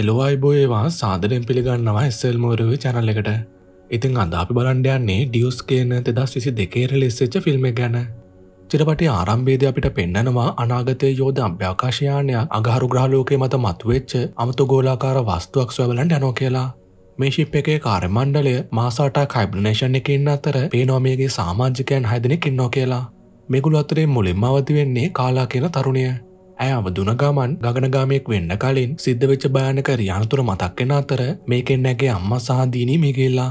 එලෝයිබෝයවා සාදරෙන් පිළිගන්නවා එස්සල්මෝරුව චැනල් එකට ඉතින් අද අපි බලන්ඩයන්නේ ඩියස් කියන දෙදස් විසි දෙකේර ලෙස්සච්ච ෆිල්ම් ගැන චිරපටි ආරම්භේද අපිට පෙන්නනවා අනාගතය යෝධ අභ්‍යාකාශයානය අගහරු ග්‍රහලෝකය මත මත්වෙච්ච අමතු ගෝලාකාර වස්තුවක් සොවලන් යනෝ කියලා මේ ශිප් එකේ කාරමණ්ඩලය මාසාටා කයිබ්‍රනේෂන් එකින් අතර පේනෝමියගේ සාමාජිකයන් හැදනෙක් ඉන්නෝ කියලා මෙගුල අතරේ මුලින්ම අවති වෙන්නේ කාලා කියන තරුණිය ඇයාව දුනගමන් ගගනගාමයෙක් වෙන්න කලින් සිද්ධවෙච්ච භයනකර යනතුර මතක්කෙන අතර මේකෙන් නැගේ අම්ම සහදීනී මේකෙල්ලා.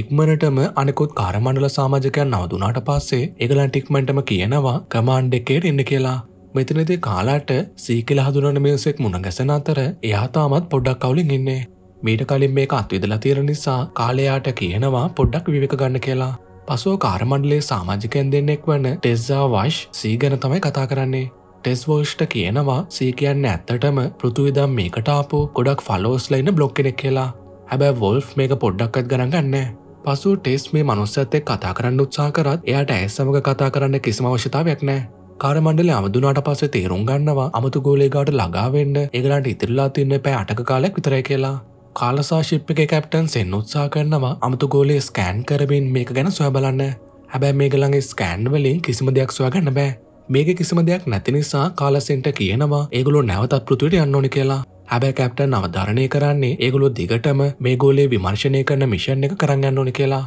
ඉක්මනටම අනෙකුත් කාරමණඩල සාමාජකයන් නවදුනාට පස්සේ එගලන් ටික්මටම කියනවා කමාන්් එකේට ඉන්න කියලා. මෙතනති කාලාට සීකල හදුනන මිනිසෙක් මුණ ගැසන අතර එයාතාමත් පොඩ්ඩක් කවුලින් ඉන්නේ. මීට කලින් මේක අත්විදලා තීර නිසා කාලයාට කියනවා පොඩ්ඩක් විවක ගන්න කියලා. පසුව කාරමණ්ඩලේ සාමාජිකයන් දෙන්නෙක් වන ටෙස්සා වශ් සීගන තමයි කතා කරන්නේ ටෙස්වර්ෂ්ට කියනවා සී කියන්න ඇත්තටම පෘතුවිදම් මේකටාපු ගොඩක් ෆලෝස්ලයින බ්ලොග් කෙනෙක් කියලා හැබැ වොල්් මේක පොඩ්ඩක්කත් ගණගන්න පසු ටෙස් මේ මනුස්සත්තෙක් කතා කරන්න උත්සා කරත් එයට ඇස් සමඟ කතා කරන්න කිසිම අවශ්‍යතාවයක් නෑ කාරමණ්ඩල අමුදුනාට පස්සේ තේරුම් ගන්නවා අමතු ගෝලේගාට ළඟාවෙන්න ඒගලන්ට ඉතිරලා තින්න පෑ අටක කාලයක් විතරය කියලා කාලසා ශිප්ික කැප්ටන් සෙන් උත්සා කරනවා අමතු ගෝලේ ස්කෑන් කරබෙන් මේක ගැන සොය බලන්න හැබැ මේගලගේ ස්කෑන්වලින් කිසිම දෙයක් සොයගන්න බෑ මේක කිසිම දෙයක් නැති නිසා කාලසෙන්ට කියනවා ඒගොලු නැවතත් පෘතුවයට යන්න ඕනි කියලා හැබැ කැප්ටන් අවධාරණය කරන්නේ ඒගොලු දිගටම මේ ගෝලේ විමර්ශනය කරන මිෂන් එක කරන්න ඕනි කියලා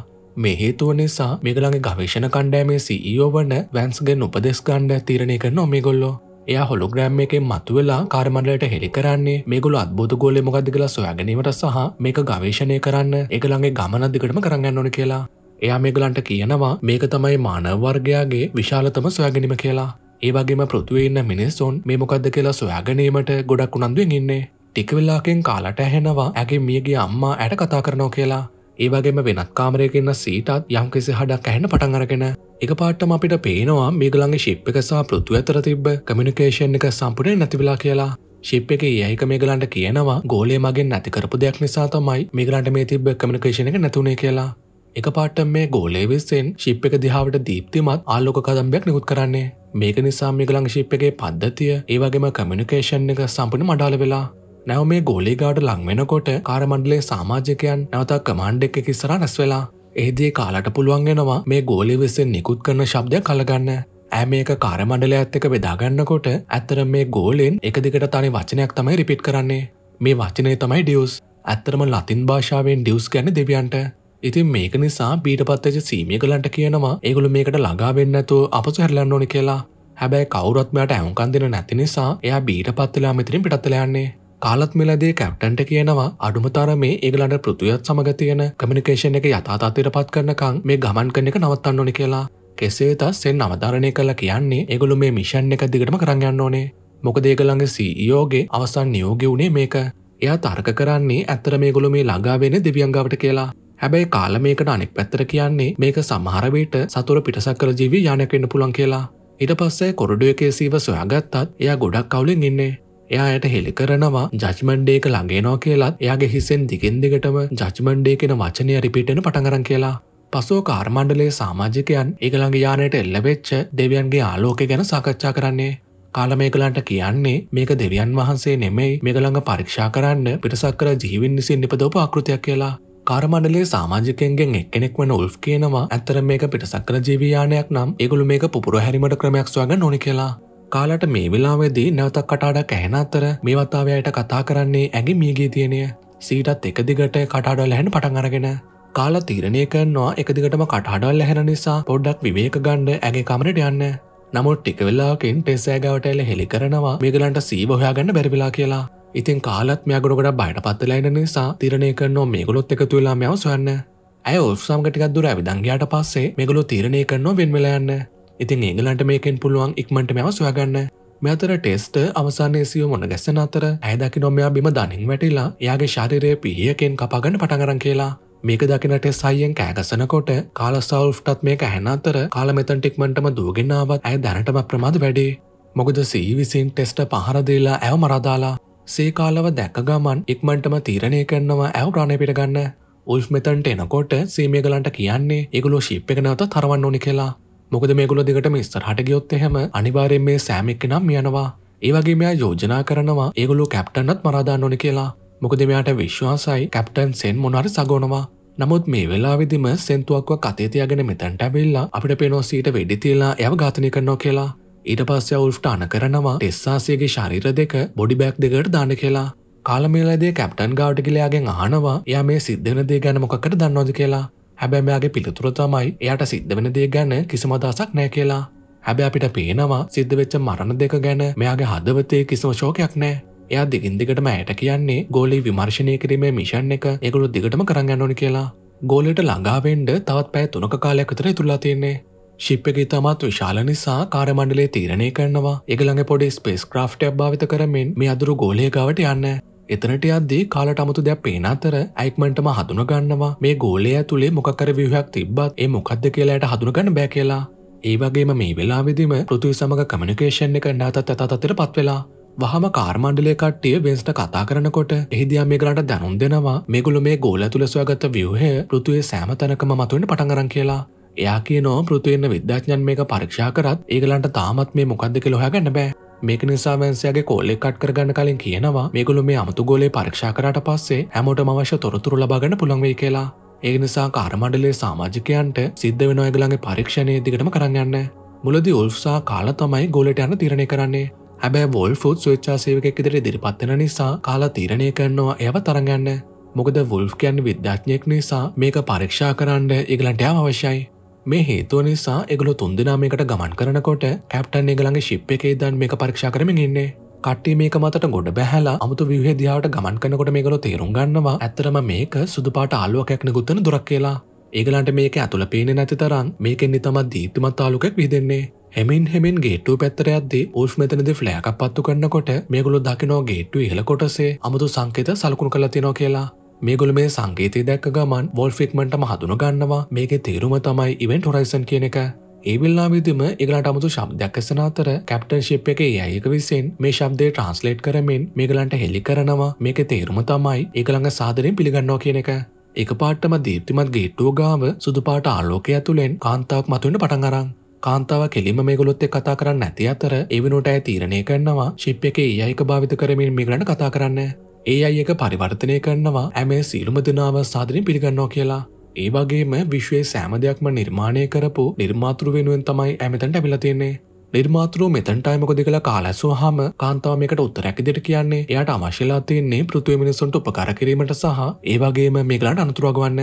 මේ හේතුව නිසා මේගලගේ ගවේශණ කණ්ඩෑමේ සීෝ වන වැන්ස්ගෙන් උපදෙස් ගණ්ඩ තීරණය කරන මේගොල්ලෝ එය හොලුග්‍රෑම් එකෙන් මතුවෙලා කාරමණලට හෙළි කරන්නේ මේගොල අත්බෝධ ගෝලය මොකක්දගලා සොයාගැනීමට සහ මේක ගවේශණය කරන්න එකළඟේ ගමනත් දිකටම කරන්න ඕන කියලා එයා මේගලන්ට කියනවා මේක තමයි මානවර්ගයාගේ විශාලතම සොයාගැනීම කියලා. ඒවගේම පෘතුවඉන්න මිනිස්සුන් මේ මොකක්ද කියලා සොයාගැනීමට ගොඩක් උනන්දුවෙන් ඉන්නේ. ටිකවෙල්ලාකෙන් කාලට ඇහෙනවා ඇගේ මියගේ අම්මා ඇයට කතා කරනෝ කියලා. ඒවගේම වෙනත් කාමරයකන්න සීටත් යම්කිසි හඩක් ඇහෙන පටන්ගරගෙන එක පාටම අපිට පේනවා මේගලන්ගේ ශිප් එකසා පෘතු ඇතර තිබ කමිනිකේෂන් එක සම්පුඩේ නැතිවෙලා කියලා ශිප් එක ඒයක මේගලන්ට කියනවා ගෝලේ මගෙන් නැතිකරපු දෙයක් නිසා තමයි මේගලන්ට මේ තිබ කමිනිකේෂණ එක නැතුනේ කියලා එක පාටම් මේ ගෝලේවිස්සෙන් ශිප් එක දිහාාවට දීප්තිමත් ආල්ලෝක කදම්බයක් නිකුත් කරන්නේ මේක නිසා මේගලං ශිප් එකගේ පද්ධතිය ඒවගේම කමිනිිකේෂන් එක සම්පන මඩාල වෙලා නැව මේ ගෝලිගාඩ ලංවෙනකොට කාරමණ්ඩලේ සාමාජකයන් නැවතා කමණ්ඩ එක කිස්සර නැස් වෙලා ඒදේ කාලට පුළුවන්ගෙනවා මේ ගෝලිවිස්සෙන් නිකුත් කරන ශබ්දය කලගන්න ඇ මේක කාරමණඩල ඇත්තක බෙදාගන්නකොට ඇත්තර මේ ගෝලෙන් එක දිකට තනි වචනයක් තමයි රිපිට් කරන්නේ මේ වචනය තමයි ඩියස් ඇත්තරම ලතින් භාෂාවෙන් ඩියස් ගැන දෙවියන්ට ඉතින් මේක නිසා පීටපත්වෙච සීමියකලන්ට කියනවා ඒගොලු මේකට ළඟාවෙන්නතු අපසු හැරලන්න ඕනි කියලා හැබැයි කවුරත්මයට ඇහුකන්දින නැති නිසා එයා බීට පත්වෙලා මෙතිරින් පිටත්තලයන්නේ කාලත් මෙලදේ කැප්ටන්ට කියනවා අඩුමතර මේ ඒගලන්ට පෘතුයත් සමග තියෙන කමිනිකේෂන් එක යථතාතයට පත් කරනකං මේ ගමන් කරන එක නවත්තන්න ඕනි කියලා කෙසේත සෙන් අවධාරණය කලා කියන්නේ ඒගොලු මේ මිෂන් එක දිගටම කරගන්න ඕනේ මොකද ඒගළඟ සීයෝගේ අවසන් නියෝගෙ වුණේ මේක එයා තර්ක කරන්නේ ඇත්තර මේගොලු මේ ළඟාවෙන දෙවියංගාවට කියලා හැබැයි කාල මේකට අනෙක් පැත්තර කියන්නේ මේක සමහරවිට සතුර පිටසක්කර ජීවි යානකෙන්න්න පුළන් කියලා. ඉට පස්සේ කොරඩුව කේසිව සොයාගත්තත් එයා ගොඩක් කවුලින් ඉන්නේ. එයායට හෙළි කරනවා ජජ්මන්්ඩේක ළඟේනවා කියලත් එයාගේ හිසෙන් දිගින් දිගටම ජජ්මන්්ඩේ කෙන වචනය රිපිටෙන පටඟරන් කියලා. පසෝ කාර්මණ්ඩලේ සාමාජිකයන් ඒගළඟ යානයට එල්ලවෙච්ච දෙවියන්ගේ ආලෝක ගැන සාකච්ඡා කරන්නේ. කාලමේකලන්ට කියන්නේ මේක දෙවියන් වහන්සේ නෙමෙයි මේගළඟ පරීක්ෂා කරන්න පිටසක්කර ජීවින් නිසින් නිපදෝප ආකෘතියක් කියලා. කාරමණඩලේ සාමාජිකයන්ගෙන් එක්කෙනෙක් වන උල්ෆ් කියනවා ඇත්තර මේක පිටසක්කර ජීවයානයක් නම් ඒගොළු මේක පුර හැරිමට ක්‍රමයක්ස්වාග නොනි කියලා කාලට මේ වෙලාවේදී නැවතක් කටාඩක් ඇහෙන අතර මේ වතාවයට කතා කරන්නේ ඇගේ මියගේ තියෙනය සීටත් එක දිගට කටාඩල් හැන් පටන් අරගෙන කාල තීරණය කරනවා එක දිගටම කටාඩල් ඇහෙන නිසා පොඩ්ඩක් විවේක ගණ්ඩ ඇගේ කමරට යන්න නමුත් ටික වෙලාකින් ටෙස්සෑගවට එල හෙළි කරනවා මේගලන්ට සීබහොයාගන්න බැරිවෙලා කියලා ඉතින් කාලත් මෙයා ගොඩකට බයට පත්වෙලා ඉන්න නිසා තීරණය කරනවා මේගොල්ලොත් එකතු වෙලා මෙයාව සොයන්න. ඇය ඔල්ෆ් සමග ටිකක් දුර ඇවිදන් ගියාට පස්සේ මේගොල්ලෝ තීරණය කරනවා වෙන් වෙලා යන්න. ඉතින් ඒගලන්ට මේකෙන් පුළුවන් ඉක්මනට මෙයාව සොයාගන්න. මෙතර ටෙස්ට අවසානයේ සිය මොන ගැස්සන අතර ඇය දකිනවා මෙයා බිම දනින් වැටිලා එයාගේ ශරීරය පිහියකෙන් කපාගන්න පටන් අරන් කියලා. මේක දකිනට සයියෙන් කෑගසනකොට කාල සවල්්ටත් මේක හැන අතර කාල මෙතන් ටික්මටම දූගෙන්න්නාවත් ඇය දැනටම ප්‍රමාද වැඩේ. මොකද සීවිසින් ටෙස්ට පහරදේලා ඇව මරදාලා සේකාලව දැක්ක ගමන් ඉක්මටම තීරණය කරනවා ඇව ප්‍රාණය පිටගන්න උල්ෆ් මෙතන්ට එනකොට සේමියගලන්ට කියන්නේ ඒගුලෝ ශිප් එක නැවත තරවන්න ඕනි කියලා මොකද මේගුල දිගට මිස්තර හටගියොත් එහෙම අනිවාරයෙන් මේ සෑමික්ක නම් යනවා ඒවගේ මෙයා යෝජනා කරනවා ඒගොලු කැප්ටන්නත් මරාදාන්න ඕනි කියලා මොකද මෙයාට විශ්වාසයි කැප්ටන් සෙන් මොනරි සගෝනවා නමුත් මේ වෙලා විදිම සෙන්තුවක්ව කතේතියගෙන මෙතැන්ට ඇවෙල්ලා අපිට පෙනෝ සීට වෙඩිතිලා ඇව ඝාතනය කරනවා කියලා ඊට පස්සේ අවුල්ට අන කරනවා ටෙස්සාසියගේ ශරීර දෙක බොඩිබැක් දෙකට දාන කියලා කාලමේලදේ කැප්ටන් ගාවට කියලයාගෙන් අහනවා එයා මේ සිද්ධන දේ ගැන මොකකට දන්නවද කියලා හැබැමයාගේ පිළිතුර තමයි එයට සිද්ධ වෙන දේ ගැන කිසිම දසක් නෑ කියලා හැබැ අපිට පේනවා සිද්ධ වෙච්ච මරණ දෙක ගැන මෙයාගේ හදවතේ කිසිම ශෝකයක් නෑ එයා දිගින් දිගටම ඇයට කියන්නේ ගෝලි විමර්ශනය කිරීමේ මිෂන් එක එකුළු දිගටම කරන්න ඕනි කියලා ගෝලට ළඟාවෙන්ඩ තවත් පැෑ තුනක කාලයක් විතර තුල්ලා තියෙන්නේ ශිප්පගේ තමත්ව විශාල නිසා කාරමණ්ඩලේ තීරණය කරනවා එකළඟ පොඩි ස්පේස් ක්‍රාෆ්ටයක් භාවිත කරමින් මේ අදුරු ගෝලය ගවට යන්න. එතනට අද්දී කාලට අමුතු දැක් පේන අතර ඇයික්මන්ටම හඳුන ගන්නවා මේ ගෝලය ඇතුළේ මොකක්කර විවහයක් තිබ්බත් ඒ මොකක්ද කියලායට හඳුනගන්න බෑ කියලා. ඒ වගේම මේ වෙලාවිදිම පෘතුවි සමඟ කමිනිකේෂන් එක නාතත් ඇත අතර පත්වෙලා වහම කාර්මණ්ඩලය කට්ටිය වෙන්ස්ට කතා කරනකොට එහිදයා මේකලට දැනුම් දෙනවා මෙගුළු මේ ගෝල තුළ සොයාගත්ත ව්‍යවහය පෘතුවේ සෑමතනකම මතුවෙන පටඟරන් කියලා එයා කියනවා පෘතියෙන්න්න විද්‍යාඥන් මේක පරක්ෂා කරත් ඒගලන්ට තාමත් මේ මොකක්ද කියල හොයාගන්න බෑ මේක නිසා වැන්සයාගේ කොල්ලෙ කට් කරගන්න කලින් කියනවා මේගොලු මේ අමතු ගෝලේ පරක්ෂා කරට පස්සේ හැමෝට මවශ්‍ය තොරතුරු ලබාගන්න පුළන්වෙයි කියලා ඒ නිසා කාරමණඩලේ සාමාජිකයන්ට සිද්ධ වෙනොයගලගේ පරීක්ෂණය දිගටම කරන්න මුලදි ඔල්සා කාල තමයි ගොලට යන තිරණය කරන්නේ හැබැ වොල් ෆුත් ස්වච්චා සේවකෙක් ඉදිරි දිරිපත්වෙන නිසා කාලා තීරණය කරනවා ඇව තරගන්න මොකද වොල්ෆ් කියන්න විද්‍යාඥයෙක් නිසා මේක පරීක්ෂා කරන්න ඉගලන්ටයා අවශ්‍යයි මේ හේතුව නිසා එගොලු තුන්දිනාමකට ගමන් කරනකොට කැප්ටන් ඒගළඟ ශිප් එකේ දන් මේ පරීක්ෂා කරමින් ඉන්නේ කට්ටේ මේක මතට ගොඩ බැහලා අමුතු විහේදියාවට ගමන් කනකොට මේගොලො තේරුම් ගන්නවා ඇතරම මේක සුදුපාට අල්ුවකැක්න ගුත්තන දුරක් කියලා ඒගලන්ට මේක ඇතුළ පේන නැති තරම් මේකෙන් නිතමත් දීප්තිමත් ආලුකක් විදෙන්නේ හෙමින් හෙමින් ගේටු පැත්තරයක්දේ ඕස් මෙතනද ෆ්ලෑකක් පත්තු කරන්නකොට මේගුලු දකිනෝ ගේට්ටු ඉහළ කොටසේ අමුතු සංකෙත සලකුණු කළ තිනෝ කියලා මේගොල මේ සංගේතය දැක්ක ගමන් වොල් ෆික්මට හදුන ගන්නවා මේක තේරුම තමයි ඉවෙන්ට හොරයිසන් කියන එක ඒවිල්ලාවිදිම ඒගලට අමුතු ශබ්දයක්කසන අතර කැප්ටන් ශිප් එක යඒක විසින් මේ ශබ්දය ට්‍රන්ස්ලේට් කරමින් මේගලන්ට හෙල්ලි කරනවා මේක තේරුම තමයි ඒකළඟ සාදරෙන් පිළිගන්නවා කියන එක එක පාටම දීප්තිමත් ගේට්ටුව ගාව සුදුපාට ආලෝකය ඇතුළෙන් කාන්තාවක් මතුවෙන පටන් අරන් කාන්තාව කෙලිම මේගොලොත්තේ කතා කරන්න ඇති අතර එවිනොට ඇ තීරණය කරනවා ශිප් එක ඒයක භාවිත කරමින් මිගලට කතා කරන්න ඒ අයක පරිවර්තනය කරනවා ඇමේ සීලුම දෙනාව සාදරින් පිළිගන්නෝ කියලා. ඒ වගේම විශ්වයේ සෑම දෙයක්ම නිර්මාණය කරපු නිර්මාතෘ වෙනුවෙන් තමයි ඇමතන්ට ඇබිලතින්නේ. නිර්මාතෘ මෙතන්ටයිමකොද කළ කාලැසු හම කාන්තාවමකට උත්තරැකිදිට කියන්නේ එයට අමශිලා තියන්නේ පෘතුව මිනිසුන්ට උපකර කිරීමට සහ ඒවගේම මේගලට අනතුරගවන්න.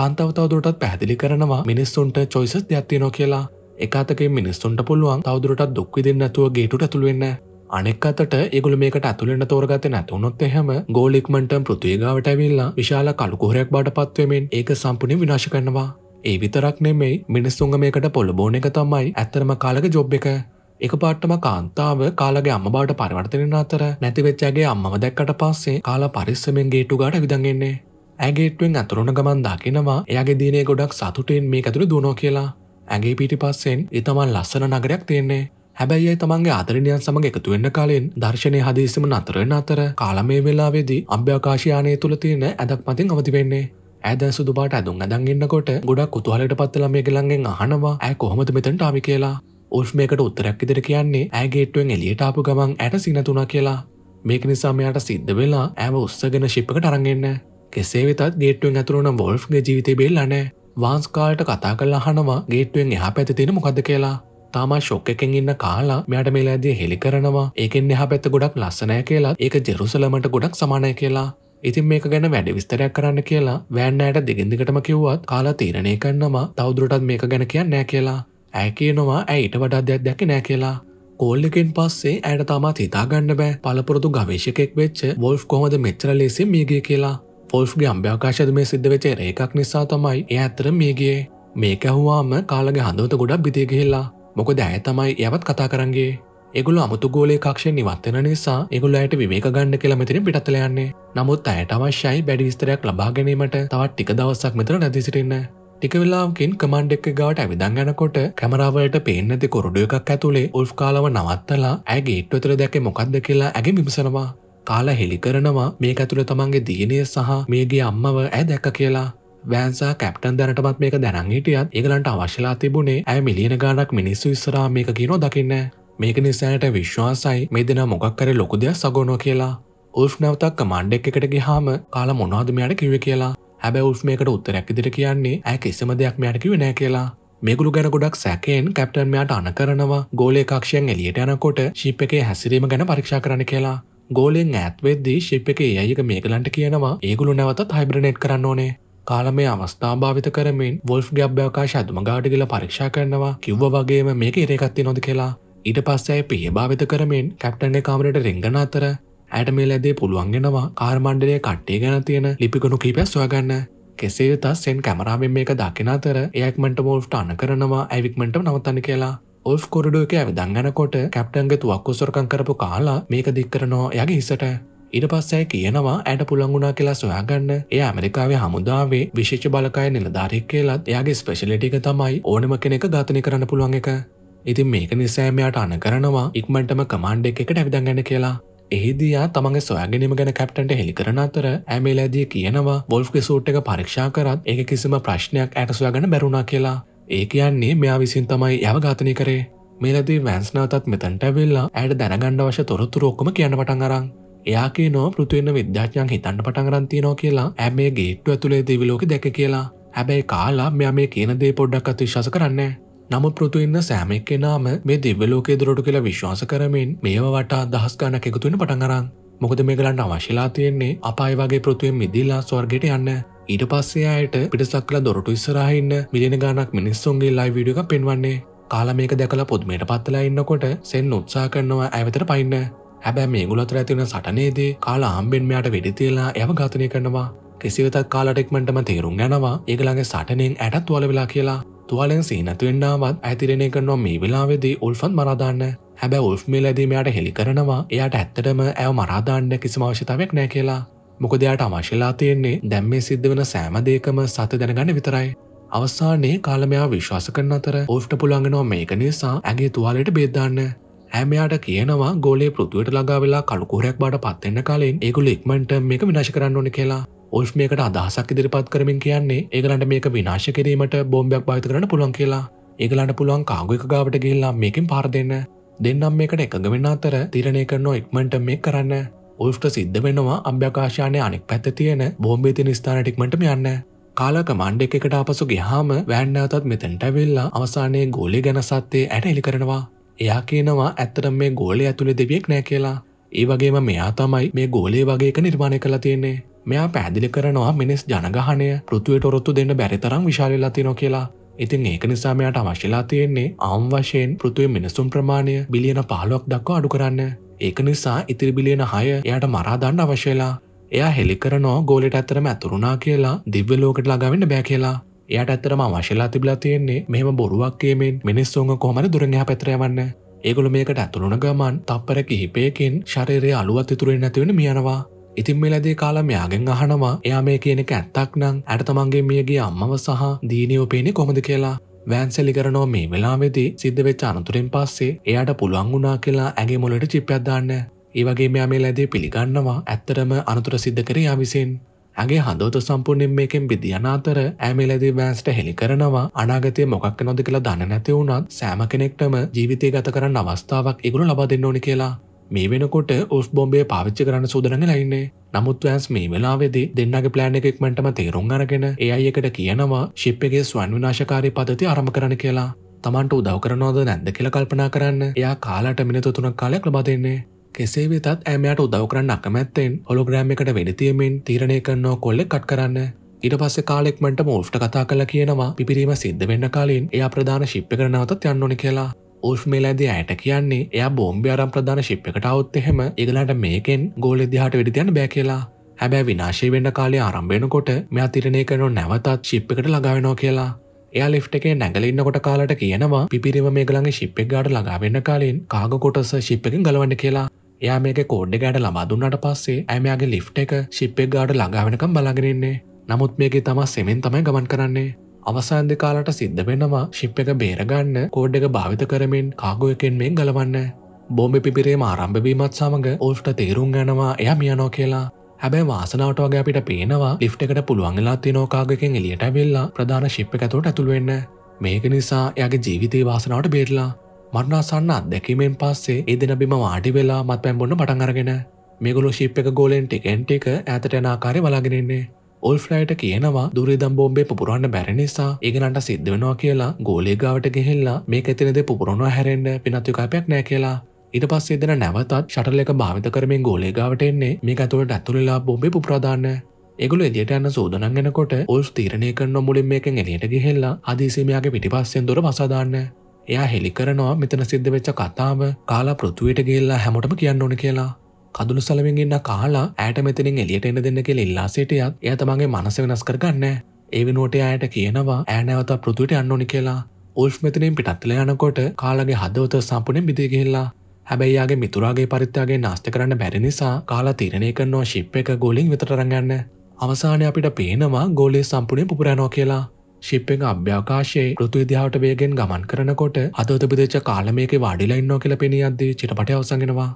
කාන්තාවතාව දුරටත් පැහදිලි කරනවා මිනිස්සුන්ට චොයිසස් දෙයක්තියනෝ කියලා එකතක මිනිස්සුන්ට පුළුවන් තවදුරටත් දුක්විදින්නතුව ගේටුට ඇතුළුවෙන්න අනෙක් අතට ඒගොල මේකට ඇතුළෙන්ට තෝරගත නැතුනොත් එහෙම ගෝලික්මට පෘතියගාවට ඇවිල්ලා විශාල කළුකුහරයක් බාට පත්වමෙන් ඒක සම්පුණින් විනාශ කරනවා. ඒ විතරක් නෙමෙයි මිනිස්සුන්ග මේකට පොළබෝන එක තමයි ඇත්තරම කාලක ජොබ් එක. එක පාට්ටම කාන්තාව කාලගේ අම්ම බාට පරිවර්තනෙන අතර නැතිවෙච්චාගේ අම්මව දැක්කට පස්සේ කාලා පරිස්සමෙන් ගේටු ගාට විදගෙන්නේ. ඇගේටුවෙන් අතුරුණ ගමන් දකිනවා එයාගේ දිනේ ගොඩක් සතුටෙන් මේ ඇතුළ දුණෝ කියලා. ඇගේ පිටි පස්සෙන් ඉතමන් ලස්සන නගරයක් තියෙන්නේ හැබැයි තමන්ගේ ආදරණයන් සමඟ එකතුවෙන්න කාලෙන් දර්ශනය හදේසිම නතරෙන අතර කාලමේ වෙලාවේදී අභ්‍යකාශයානය තුළ තියෙන ඇදක් මතින් අවති වෙන්නේ. ඇද සුදුබාට ඇදුම් ඇදන්ගන්නකොට ගොඩක් කුතුහලට පත්තල මේ ගලන්ගෙන් අහනවා ඇ කොහොමද මෙතැන්ට ආමි කියලා. උල්ස් මේකට උත්තරයක් ඉදිර කියන්නේ ඇගේටුවෙන් එලියටාපු ගමන් ඇයට සිනතුනා කියලා. මේක නිසා මෙයාට සිද්ධ වෙලා ඇව උත්සගෙන ශිප්පක ටරන්ගන්න. කෙසේ වෙතත් ගේටුවෙන් ඇතුරුණ වොල්ෆ්ගේ ජීවිතය බෙල්ලනෑ. වාන්ස්කාල්ට කතා කල්ලා හනවා ගේටුවෙන් එහා පැති තියෙන මොකද කියලා තාමා ශොක්ක එකෙන් ඉන්න කාලා මෙයාට මේ ලෑදිය හෙළි කරනවා ඒකෙන් එහා පැත්ත ගොඩක් ලස්සනෑ කියලා ඒක ජෙරුසලමට ගොඩක් සමානය කියලා ඉතින් මේක ගැන වැඩි විස්තරයක් කරන්න කියලා වෑන්නෑට දෙගින්දිකටම කිව්වත් කාලා තීරණය කන්නවා තවදුරටත් මේක ගැන කියන්න නෑ කියලා. ඇය කියනවා ඇයට වඩා දෙයක් දැක නෑ කියලා. කෝල්ලකින් පස්සේ ඇයට තමත් හිතාගන්න බෑ පළපුරතු ගවේශකෙක් වෙච්ච වොල්ෆ් කොමද මෙච්චර ලෙසි මියගේ කියලා. ෆොල්ෆ්ගේ අම්භ්‍යකාශද මේ සිද්ධ වෙචේ ඒකක් නිසා තමයි එය ඇතර මියගේ. මේක ඇහුවාම කාලගේ හඳුවත ගොඩක් බිතිගහිල්ලා මොකද ඇය තමයි යවත් කතා කරන්ගේ ඒගොල අමුතු ගෝලේ කක්ෂය නිවත්වෙන නිසා ඒගොල ඇයට විවේක ගන්න කියලා මෙතිරින් පිටත්තලයන්නේ නමුත් අයට අවශ්‍යයි බැඩි විස්තරයක් ලබා ගැනීමට තවත් ටික දවස්සක් මෙතර නැති සිටින්න ටික වෙලාවකින් කමන්ඩ් එක ගාවට ඇවිදන් යනකොට කැමරාවලට පේන්න ඇති කොරඩු එකක් ඇතුලේ උල්ෆ් කාලව නවත්තලා ඇගේ ඉට්වතර දැක මොකක්ද කියලා ඇගේ විමසනවා කාලා හෙළි කරනවා මේ ඇතුළ තමන්ගේ දියනය සහ මේගේ අම්මව ඇ දැක්ක කියලා වෑන්සා කැප්ටන් දැනටමත් මේක දැනන් හිටියත් ඒගලන්ට අවශ්‍යලා තිබුණේ ඇය මිලියන ගානක් මිනිස්සු ඉස්සරා මේක කියනෝ දකින්න මේක නිසායට විශ්වාසයි මේ දෙෙන මොකක්කර ලොකු දෙයක් සගෝනෝ කියලා උල්ෆ් නැවතක් කමණ්ඩෙක් එකට ගිහාම කාලා මොනවාදමයට කිව කියලා හැබැ උල්් මේකට උත්තරැක්කිදිට කියන්නේ ඇ කිසිම දෙයක් මෙයට කිව නෑ කියලා මේගුළු ගැන ගොඩක් සැකෙන් කැප්ටන් මෙයාට අන කරනවා ගෝලය කක්ෂයෙන් එලියට යනකොට ශිප් එකේ හැසිරීම ගැන පරීක්ෂා කරන කියලා ගෝලෙන් ඇත්වෙද්දී ශිප් එක ඒ අයක මේකලන්ට කියනවා ඒගුළු නැවතත් හයිබ්‍රනේට් කරන්න ඕනේ කාලමය අවස්ථා භාවිත කරමින් වොල්ෆ් ්‍යභ්‍යවකාශ අදුම ගාඩ කියලා පරීක්ෂා කරනවා කිව්ව වගේම මේක ඉරකත්ති නොද කියලා ඊට පස්සයි පිහ භාවිත කරමින් කැප්ටන්ගේ කාමරට රෙංගන අතර ඇයට මේ ලැදේ පුළුවන්ගෙනවා කාර්මණ්ඩලය කට්ටේ ගැන තියෙන ලිපිකනු කීපැස් සොයගන්න කෙසේ වෙතත් සෙන් කැමරාවෙන් මේක දකින අතර එයක්මට මෝල්ෆ්ට අන කරනවා ඇවික්මට නවතන කියලා ඔල්ෆ් කොරඩුවක ඇවිදංගනකොට කැප්ටන්ගේ තුවක්කුසොරකං කරපු කාලා මේක දික්කරනවා යගේ හිසට ඉට පස්සෑ කියනවා ඇයට පුළංගුණා කියලා සොයාගන්න එය ඇමරිකාවේ හමුදාවේ විශේෂ බලකාය නිලධාරෙක් කියලත් එයාගේ ස්පෙශලිටික තමයි ඕනම කෙනෙක ඝාතනය කරන්න පුළුවන් එක ඉතින් මේක නිසෑමයාට අන කරනවා ඉක්මටම කමාන්්ඩ එකට ඇවිදගන්න කියලා. එහිදයා තමගේ සොයාගෙනම ගැන කැප්ටන්ට හෙළි කරන අතර ඇමේලෑදිය කියනවා වොල්ෆ්ගේ සූට් එක පරීක්ෂා කරත් ඒ කිසිම ප්‍රශ්නයක් ඇයට සොයාගන්න බැරුණා කියලා. ඒ කියන්නේ මෙයා විසින් තමයි යව ඝාතනය කරේ. මේලදී වෑන්ස්නාතත් මෙතැන්ට වෙල්ලා ඇයට දැනගණ්ඩ වශ තොරතුරෝක්කම කියන්න පටන් අරන්. එයාගේ නෝ පෘතිවෙන්න විද්‍යාඥන් හිතන්න පටන් රන්තියනෝ කියලා ඇමේ ගේට්ටු ඇතුළේ දෙවිලෝක දැක කියලා හැබැයි කාලා මෙයා මේ කියන දේ පොඩ්ඩක් අතිශ්වාස කරන්නේ නම පෘතුඉන්න සෑමෙක් කෙනාම මේ දෙවලෝකේ දුරට කියලා විශ්වාස කරමින් මේවා වටා දහස් ගානක් එකතුවෙන පටන්ගරන් මොකද මේගලන්න අවශිලා තියෙන්නේ අපායි වගේ පෘතුවෙන් මිදිල්ලා ස්වර්ගට යන්න ඊට පස්සේ අයට පිටසක්ල දොරටු ඉස්සරහහින්න මිලින ගානක් මිනිස්සුන්ගේ ලයි විඩියක පෙන්වන්නේ කාලා මේක දැකලා පුද්මයට පත්තලා ඉන්නකොට සෙන් උත්සා කරනවා ඇවතට පයින්න හැබැ මේ ගුලතර ඇතිවන සටනේදේ කාලා හම්බෙන් මෙයාට වෙඩිතියලා ඇව ඝාතනය කරනවා කිසිවතත් කාලටෙක්මටම තේරුම් යනවා ඒගළඟගේ සටනෙන් ඇටත් වල වෙලා කියලා තුවලෙන් සීනැතිවෙන්නාවත් ඇතිරෙන එක නොම් මේ වෙලාවෙදී උල්ෆන් මරාදාන්න හැබැ උල්ෆ් මේ ලැදීමයට හෙළි කරනවා එයට ඇත්තටම ඇව මරාදාන්න කිසිම අවශ්‍යතාවක් නෑ කියලා මොකද එයාට අවශ්‍යලා තියෙන්නේ දැම්මේ සිද්ධ වෙන සෑමදේකම සත දැනගන්න විතරයි අවසානයේ කාලමයා විශ්වාස කරන අතර ඔෆ්ට පුළන්ගෙනවා මේක නිසා ඇගේ තුවාලයට බේදදාන්න හැමයාට කියනවා ගෝලේ පෘතුවයට ලගා වෙලා කළුකුරයක් බාට පත්වෙන්න කාලෙන් ඒගුල ඉක්මට මේක විනාශ කරන්න ඕන කියලා ඔල්ෆ් මේකට අදහසක් ඉදිරිපත් කරමින් කියන්නේ ඒගලන්ට මේක විනාශ කිරීමට බෝම්බයක් භාවිත කරන පුළන් කියලා ඒගලන්ට පුළුවන් කාගුවක ගාවට ගිල්ලා මේකින් පාර දෙන්න දෙන්නම් මේකට එකගවෙන්න අතර තිරණය කරනෝ ඉක්මට මේ කරන්න ඔල්ෆ්ට සිද්ධ වෙනවා අභ්‍යකාශානය අනෙක් පැත්ත තියෙන බෝම්බේති නිස්ථානටික්මටම යන්න කාලක මණ්ඩ එකකට අපසු ගිහාම වැෑන්නවතත් මෙතැන්ට වෙල්ලා අවසානයේ ගෝලි ගැන සත්තේ ඇයට එලි කරනවා එයා කියනවා ඇත්තට මේ ගෝලය ඇතුළේ දෙවියෙක් නෑ කියලා. ඒ වගේම මෙයා තමයි මේ ගෝලය වගේක නිර්මාණය කලා තියෙන්නේ. මෙයා පැදිලි කරනවා මිනිස් ජනගහනය පෘතුවයට ඔොරොත්තු දෙන්න බැරිතරම් විශාලලා තිනො කියලා. ඉතින් ඒක නිසාමයට අවශ්‍යලා තියෙන්නේ ආම් වශයෙන් පෘතුවේ මිනිසුම් ප්‍රමාණය බිලියන පහලොක් දක්වා අඩු කරන්න. ඒක නිසා ඉතිරි බිලියන හය එයට මරාදන්න අවශ්‍යලා. එයා හෙළි කරනෝ ගෝලට ඇතරම ඇතුරුණා කියලා දිව්‍යලෝකට ලගවෙන්න බෑ කියලා. එයට ඇත්තරම වශලා තිබලා තියෙන්නේ මෙහම බොරුවක් කියමෙන් මිනිස්සුන්ග කොමට දුරගහ පැත්‍රයවන්න ඒගොල මේකට ඇතුළුණ ගමන් තප්පර කිහිපයකින් ශරීරය අලුවත් ඉතුරෙන් නැතිවෙන මියනවා ඉතින් මෙලදේ කාලම යාගෙන් අහනවා එයා මේ කියනෙක ඇත්තක් නං ඇයට තමන්ගේ මියගේ අම්මව සහ දීනයෝපේනෙ කොමද කියලා වෑන්සලි කරනෝ මේ වෙලාවෙදී සිද්ධ වෙච්ච අනතුරෙන් පස්සේ එයට පුළුවන් වුණා කියලා ඇගේ මොලට චිප්පයක්දාන්න ඒවගේ මෙයා මේ ලැදේ පිළිගන්නවා ඇත්තරම අනතුර සිද්ධ කර යාවිසින් ඇගේ හඳෝතු සම්පූර්ණයෙන් මේකෙන් බිදියන අතර ඇමිලදී වෑන්ස්ට හෙළි කරනවා අනාගතය මොකක් නොද කියලා දන්න නැති වුණත් සෑම කෙනෙක්ටම ජීවිතය ගත කරන්න අවස්ථාවක් ඉගුණු ලබා දෙන්න ඕනි කියලා මේ වෙනකොට ඔස් බොම්බේ පාවිච්චි කරන්න සූදරඟ ලයින්නේ නමුත් වෑන්ස් මේ වෙලාවෙදි දෙන්නගේ ප්ලෑන් එකෙක්මටම තේරුම් අරගෙන ඒ අයකට කියනවා ශිප් එකගේ ස්වන් විනාශකාරී පදති අරම කරන කියලා තමන්ට උදව් කරනවද නැද්ද කියල කල්පනා කරන්න එයා කාලාට මිනිතුතුනක් කාලයක් ලබා දෙන්නේ කෙසේ වෙතත් ඇමයාට උදව කරන්න අකමැත්තෙන් හොලොග්‍රෑම් එකට වෙනතියමින් තීරණය කරන්නෝ කොල්ලෙ කට් කරන්න ඉට පස්ස කාලෙක්මට මෝෆ්ට කතා කල කියනවා පිපිරීම සිද්ධ වෙන්න කලින් එය ප්‍රධාන ශිප්ප කරනවතත් යන්නනි කියලා ෂ්මේලඇද ඇයට කියන්නේ එය බෝම්භ අරම් ප්‍රධාන ශිප් එකට අවුත් එහෙම ඒගලාට මේකෙන් ගෝල දිහාට වෙඩිතියන්න බෑ කියලා හැබැ විනාශය වෙන්න කාලේ ආරම්භෙනකොට මෙයා තිරණය කරනු නැවතත් ශිප් එකට ලගවෙනෝ කියලා එයා ලිට් එකේ නැගලින්නකොට කාලට කියනවා පිරිම මේගලගේ ශිප්පෙක් ගාඩ ලගාවෙන්න කාලින් කාගකොටස ශිප්පකින් ගලවන්න කියලා එයා මේක කෝඩ් එකට ළමා දුන්නට පස්සේ ඇමයාගේ ලිෆ්ට එක ශිප්පෙක් ගාඩ ළඟාවෙනකම් බලාගෙනෙන්නේ නමුත් මේක තමා සෙමෙන් තමයි ගමන් කරන්නේ අවසාන්දි කාලට සිද්ධ වෙනවා ශිප් එක බේරගන්න කෝඩ් එක භාවිත කරමින් කාගු එකෙන් මෙන් ගලවන්න. බෝම්බ පිපිරේම ආරම්භවීමත් සමඟ ඕෆ්ට තේරුම් ගැනවා එය මියනෝ කියලා. හැබැ වාසනාවට වගේ අපිට පේනවා ලිෆ්ට එකට පුළුවන්ගලා තිනෝ කාගකෙන් එලියට වෙල්ලා ප්‍රධාන ශිප් එකතුවට ඇතුළුවෙන්න. මේක නිසා එයාගේ ජීවිතේ වාසනාවට බේරලා මරනාසන්න අත්දැකීමෙන් පස්සේ එදෙන බිම වාඩි වෙලා මත් පැම්බොන්න පටන් අරගෙන මේගොලු ශිප් එක ගෝලෙන්ට එකෙන්ට එක ඇතට යනාකාරය වලාගෙනෙන්නේ ඔල්ෆ්ලයිට කියනවා දුරේදම් බෝම්බේ පුරන්න බැරි නිසා ඒගනන්ට සිද්ධ වෙනවා කියලා ගෝලේගාවට ගෙහෙල්ලා මේ ඇතිනද පුරොණවා හැරෙන්න්න පිනත්තුකාපයක් නෑ කියලා ඉට පස්සේ දෙන නැවතත් ශටල එක භාවිත කරමින් ගෝලේගාවට එන්නේ මේ ඇතුවට ඇතුළලා බොම්බි පුප්‍රධාන්න ගුල එදිට යන්න සෝදනගෙනකොට ඔල්ස් තීරණය කරන මුලින් මේකෙන් එලියට ගෙහෙල්ලා අදීසමයාගේ පිටිපස්සෙන් දොර වසාදාන්න එයා හෙළි කරනවා මෙතන සිද්ධ වෙච්ච කතාව කාලා පෘතුවයට ගේල්ලා හැමටම කියන්න ඕන කියලා. කදුළු සලමින් ඉන්න කාලා ඇයට මෙතනින් එලියට එන්න දෙන්න කියෙ ඉල්ලා සිටියත් එය තමගේ මනස වෙනස් කරගන්න. ඒ වෙනුවට අයට කියනවා ඇනැවත පෘතුවයට අන්නඕනි කියලා. උල්ෆ් මෙතනින් පිටත්ල යනකොට කාලගේ හදවත සම්පනෙන් බිදිගෙල්ලා. හැබැයියාගේ මිතුරාගේ පරිත්තාගේ නාස්ත කරන්න බැරි නිසා කාලා තිරණය කරනවා ශිප් එක ගොලින් විතරරගන්න. අවසානය අපිට පේනවා ගෝලේ සම්පුනේ පුරානෝ කියලා ශිප් එක අභ්‍යාකාශයේ ෘතුවිදිහාට වේගෙන් ගමන් කරනකොට අදෝතපිදච්ච කාලමයක වාඩිලයින්නෝ කියල පෙනියද්දී චිටපට අවසගෙනවා